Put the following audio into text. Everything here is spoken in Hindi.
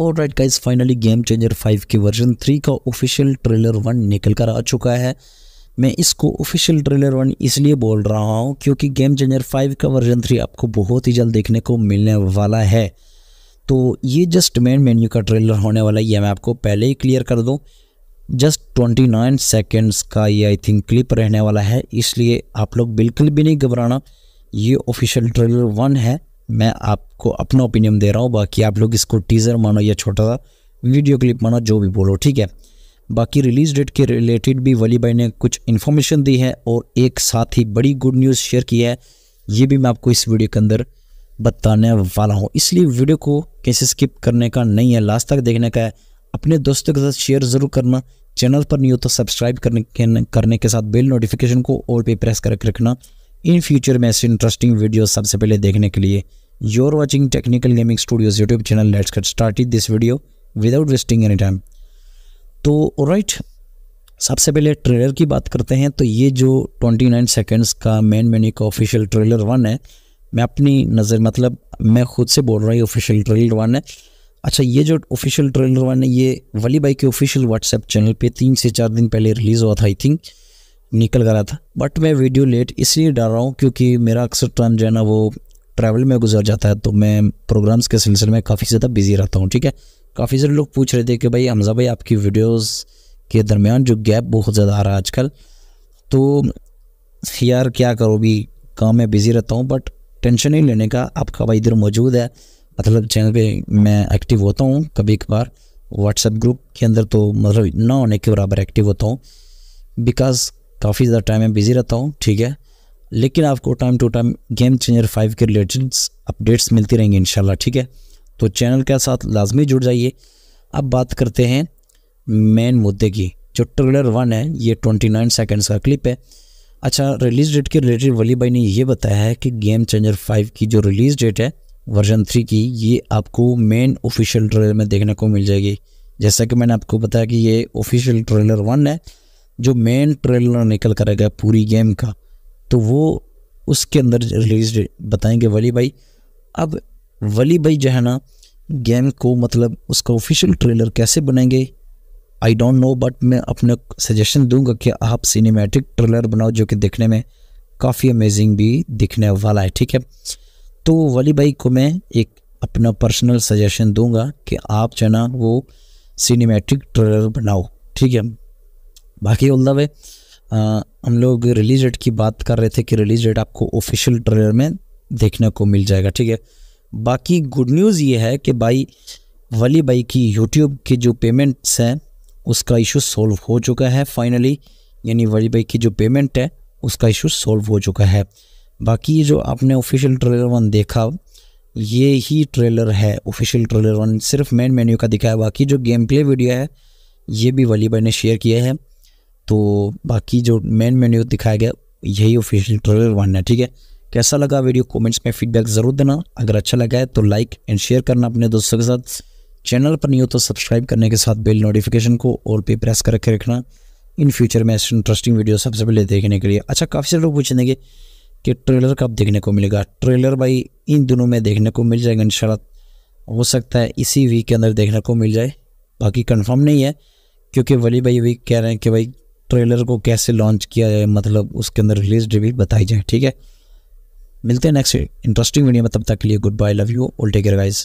और right guys finally game changer 5 के वर्जन 3 का ऑफिशियल ट्रेलर वन निकल कर आ चुका है मैं इसको ऑफिशियल ट्रेलर वन इसलिए बोल रहा हूँ क्योंकि गेम चेंजर 5 का वर्जन 3 आपको बहुत ही जल्द देखने को मिलने वाला है तो ये जस्ट मेन मेन्यू का ट्रेलर होने वाला है ये मैं आपको पहले ही क्लियर कर दूँ जस्ट नाइन सेकेंड्स का ये आई थिंक क्लिप रहने वाला है इसलिए आप लोग बिल्कुल भी नहीं घबराना ये ऑफिशियल ट्रेलर वन है मैं आपको अपना ओपिनियन दे रहा हूँ बाकी आप लोग इसको टीज़र मानो या छोटा सा वीडियो क्लिप मानो जो भी बोलो ठीक है बाकी रिलीज डेट के रिलेटेड भी वली भाई ने कुछ इन्फॉर्मेशन दी है और एक साथ ही बड़ी गुड न्यूज़ शेयर की है ये भी मैं आपको इस वीडियो के अंदर बताने वाला हूँ इसलिए वीडियो को कैसे स्किप करने का नहीं है लास्ट तक देखने का है अपने दोस्तों के साथ शेयर ज़रूर करना चैनल पर नहीं हो तो सब्सक्राइब करने के करने के साथ बेल नोटिफिकेशन को और पे प्रेस करके रखना इन फ्यूचर में ऐसे इंटरेस्टिंग वीडियो सबसे पहले देखने के लिए you're watching technical gaming studios YouTube channel let's get start this video without wasting any time तो राइट सबसे पहले ट्रेलर की बात करते हैं तो ये जो 29 नाइन सेकेंड्स का मेन मेन्यू का ऑफिशियल ट्रेलर वन है मैं अपनी नज़र मतलब मैं खुद से बोल रहा हूँ ऑफिशियल ट्रेलर वन है अच्छा ये जो ऑफिशियल ट्रेलर वन है ये वली बाई के ऑफिशियल व्हाट्सएप चैनल पे तीन से चार दिन पहले रिलीज़ हुआ था आई थिंक निकल गया था बट मैं वीडियो लेट इसलिए डाल रहा हूँ क्योंकि मेरा अक्सर टाइम जो है ना वो ट्रैवल में गुजर जाता है तो मैं प्रोग्राम्स के सिलसिले में काफ़ी ज़्यादा बिजी रहता हूँ ठीक है काफ़ी सारे लोग पूछ रहे थे कि भाई हमज़ा भाई आपकी वीडियोस के दरमियान जो गैप बहुत ज़्यादा आ रहा है आजकल तो यार क्या करो भी काम में बिज़ी रहता हूँ बट टेंशन नहीं लेने का आपका भाई इधर मौजूद है मतलब चैनल पे मैं एक्टिव होता हूँ कभी कभार व्हाट्सएप ग्रुप के अंदर तो मतलब ना होने के बराबर एक्टिव होता हूँ बिकॉज काफ़ी ज़्यादा टाइम में बिज़ी रहता हूँ ठीक है लेकिन आपको time to time game changer five के रिलेटेड अपडेट्स मिलती रहेंगी इनशाला ठीक है तो चैनल के साथ लाजमी जुड़ जाइए अब बात करते हैं मेन मुद्दे की जो ट्रेलर वन है ये ट्वेंटी नाइन सेकेंड्स का क्लिप है अच्छा रिलीज़ डेट के रिलेटेड वली भाई ने ये बताया है कि गेम चेंजर फाइव की जो रिलीज़ डेट है वर्जन थ्री की ये आपको मेन ऑफिशियल ट्रेलर में देखने को मिल जाएगी जैसा कि मैंने आपको बताया कि ये ऑफिशियल ट्रेलर वन है जो मेन ट्रेलर निकल कर गया पूरी गेम का तो वो उसके अंदर रिलीज बताएंगे वली भाई अब वली भाई जो है ना गेम को मतलब उसका ऑफिशियल ट्रेलर कैसे बनाएंगे आई डोंट नो बट मैं अपने सजेशन दूंगा कि आप सिनेमैटिक ट्रेलर बनाओ जो कि देखने में काफ़ी अमेजिंग भी दिखने वाला है ठीक है तो वली भाई को मैं एक अपना पर्सनल सजेशन दूंगा कि आप जो ना वो सिनेमैटिक ट्रेलर बनाओ ठीक है बाकी ऑल द वे हम लोग रिलीज डेट की बात कर रहे थे कि रिलीज डेट आपको ऑफिशियल ट्रेलर में देखने को मिल जाएगा ठीक है बाकी गुड न्यूज़ ये है कि भाई वली भाई की यूट्यूब की जो पेमेंट्स हैं उसका इशू सॉल्व हो चुका है फाइनली यानी वली भाई की जो पेमेंट है उसका इशू सॉल्व हो चुका है बाकी जो आपने ऑफिशियल ट्रेलर वन देखा ये ही ट्रेलर है ऑफिशियल ट्रेलर वन सिर्फ मेन मेन्यू का दिखाया बाकी जो गेम प्ले वीडियो है ये भी वली भाई ने शेयर किया है तो बाकी जो मेन मेन्यू दिखाया गया यही ऑफिशियल ट्रेलर वन है ठीक है कैसा लगा वीडियो कमेंट्स में फीडबैक ज़रूर देना अगर अच्छा लगा है तो लाइक एंड शेयर करना अपने दोस्तों के साथ चैनल पर नहीं हो तो सब्सक्राइब करने के साथ बेल नोटिफिकेशन को और पे प्रेस कर रखे रखना इन फ्यूचर में ऐसे इंटरेस्टिंग वीडियो सबसे पहले देखने के लिए अच्छा काफ़ी सारे लोग देंगे कि ट्रेलर कब देखने को मिलेगा ट्रेलर भाई इन दिनों में देखने को मिल जाएगा इन हो सकता है इसी वीक के अंदर देखने को मिल जाए बाकी कन्फर्म नहीं है क्योंकि वली भाई भी कह रहे हैं कि भाई ट्रेलर को कैसे लॉन्च किया जाए मतलब उसके अंदर रिलीज डेट भी बताई जाए ठीक है मिलते हैं नेक्स्ट इंटरेस्टिंग वीडियो में तब तक के लिए good bye love you all tech wise guys